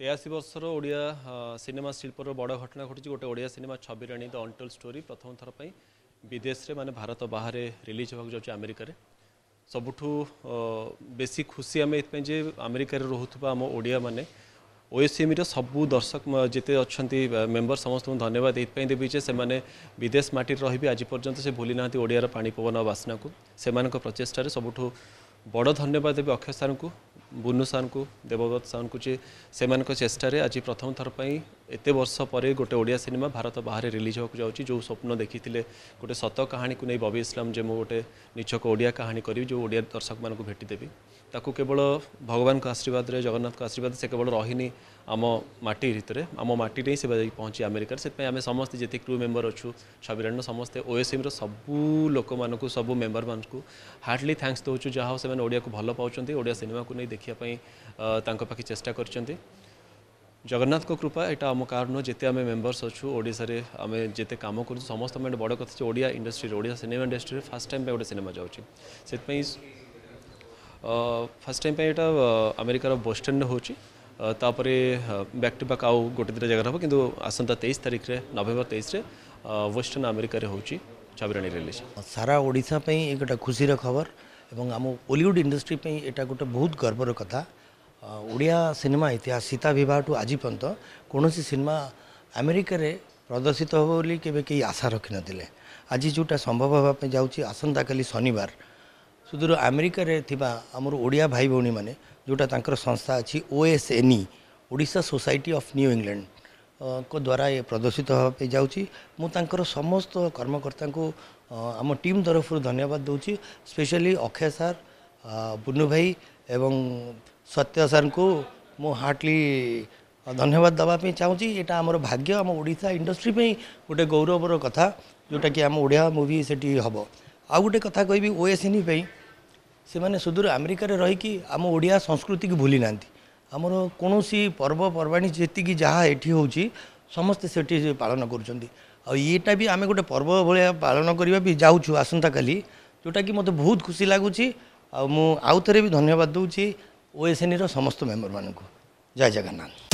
ତେୟାଅଶୀ ବର୍ଷର ଓଡ଼ିଆ ସିନେମା ଶିଳ୍ପର ବଡ଼ ଘଟଣା ଘଟୁଛି ଗୋଟେ Odia cinema Chhabirani the untold story ପ୍ରଥମ ଥର ପାଇଁ ବିଦେଶରେ ମାନେ ଭାରତ ବାହାରେ ରିଲିଜ୍ ହେବାକୁ ଯାଉଛି ଆମେରିକାରେ ସବୁଠୁ ବେଶୀ ଖୁସି ଆମେ ଏଥିପାଇଁ ଯେ ଆମେରିକାରେ ରହୁଥିବା ଆମ ଓଡ଼ିଆମାନେ ଓଏସ୍ଏମ୍ର ସବୁ ଦର୍ଶକ ଯେତେ ଅଛନ୍ତି ମେମ୍ବର ସମସ୍ତଙ୍କୁ ଧନ୍ୟବାଦ ଏଇଥିପାଇଁ ଦେବି ଯେ ସେମାନେ ବିଦେଶ ମାଟିରେ ରହିବି ଆଜି ପର୍ଯ୍ୟନ୍ତ ସେ ଭୁଲି ନାହାନ୍ତି ଓଡ଼ିଆର ପାଣି ପବନ ବାସ୍ନାକୁ ସେମାନଙ୍କ ପ୍ରଚେଷ୍ଟାରେ ସବୁଠୁ ବଡ଼ ଧନ୍ୟବାଦ ଦେବି ଅକ୍ଷୟ ସାର୍ଙ୍କୁ बुनु साहन को देवगत साहन को से चेष्ट आज प्रथम थरपाई एत वर्ष पर गोटे ओडिया सिनेमा भारत बाहर रिलीज होगा जाऊँच जो स्वप्न देखी गोटे सत कहानी को नहीं बबी इसलाम जो गोटे निच्छक ओडिया कहानी करी जो ओडिया दर्शक मानक भेटदेवी ताको केवल भगवान को आशीर्वाद जगन्नाथ आशीर्वाद से केवल रही नहीं आम मटी भितर आम मटी नहीं जा पहुंची आमेरिकार से आम समस्त जिते क्रू मेम्बर अच्छे छविराण समस्ते ओएसएम रबू लोक मूँ सब मेम्बर मानक हार्डली थैंक्स दौ जहाँ से भल पाँच ओडिया सिनेमा को नहीं देखापी चेस्टा चेषा कर जगन्नाथ कृपा यहाँ आम कारण जिते आम मेम्बर्स अच्छू ओडार आम जिते कम कर समस्त बड़ कथ Odia industry Odia cinema industry first time गोटे सिनेमा से फास्ट टाइम यहाँ आमेरिकार बोस्टन हो तापर बैक टू बैक आउ गोटे दुटा जगह हम कि आसंता तेईस तारीख में नवेम्बर तेईस वेस्टर्ण आमेरिकार हो छबिराणी रिलीज सारा ओडापी एक खुशी खबर এবং আমো হলিউড ইন্ডাস্ট্রি পই এটা গটা বহুত গর্বৰ কথা ওড়িয়া সিনেমা ইতিহাস সিতাবিবাটো আজি পন্ত কোনসি সিনেমা আমেৰিকাৰে প্ৰদশিত হবলি কেবে কি আশা ৰখিন ন দিলে আজি জটা সম্ভৱ হবা পই যাওচি আসনতাKali শনিবাৰ সুধৰ আমেৰিকাৰে থিবা আমৰ ওড়িয়া ভাই ভনী মানে জটা তাংকৰ সংস্থা আছে OSNE Odisha society of new England ଙ୍କ ଦ୍ୱାରା ଏ ପ୍ରଦର୍ଶିତ ହେବା ପାଇଁ ଯାଉଛି ମୁଁ ତାଙ୍କର ସମସ୍ତ କର୍ମକର୍ତ୍ତାଙ୍କୁ ଆମ ଟିମ୍ ତରଫରୁ ଧନ୍ୟବାଦ ଦେଉଛି ସ୍ପେଶାଲି ଅକ୍ଷୟ ସାର୍ ବୁନୁ ଭାଇ ଏବଂ ସତ୍ୟ ସାର୍ଙ୍କୁ ମୁଁ ହାର୍ଟଲି ଧନ୍ୟବାଦ ଦେବା ପାଇଁ ଚାହୁଁଛି ଏଇଟା ଆମର ଭାଗ୍ୟ ଆମ ଓଡ଼ିଶା ଇଣ୍ଡଷ୍ଟ୍ରି ପାଇଁ ଗୋଟେ ଗୌରବର କଥା ଯେଉଁଟାକି ଆମ ଓଡ଼ିଆ ମୁଭି ସେଠି ହେବ ଆଉ ଗୋଟେ କଥା କହିବି ଓଏସ୍ଏନ୍ଇ ପାଇଁ ସେମାନେ ସୁଦୂର ଆମେରିକାରେ ରହିକି ଆମ ଓଡ଼ିଆ ସଂସ୍କୃତିକୁ ଭୁଲି ନାହାନ୍ତି ଆମର କୌଣସି ପର୍ବପର୍ବାଣି ଯେତିକି ଯାହା ଏଠି ହେଉଛି ସମସ୍ତେ ସେଠି ପାଳନ କରୁଛନ୍ତି ଆଉ ଏଇଟା ବି ଆମେ ଗୋଟେ ପର୍ବ ଭଳିଆ ପାଳନ କରିବା ବି ଯାଉଛୁ ଆସନ୍ତାକାଲି ଯେଉଁଟାକି ମୋତେ ବହୁତ ଖୁସି ଲାଗୁଛି ଆଉ ମୁଁ ଆଉ ଥରେ ବି ଧନ୍ୟବାଦ ଦେଉଛି ଓଏସ୍ଏନ୍ଇର ସମସ୍ତ ମେମ୍ବରମାନଙ୍କୁ ଜୟ ଜଗନ୍ନାଥ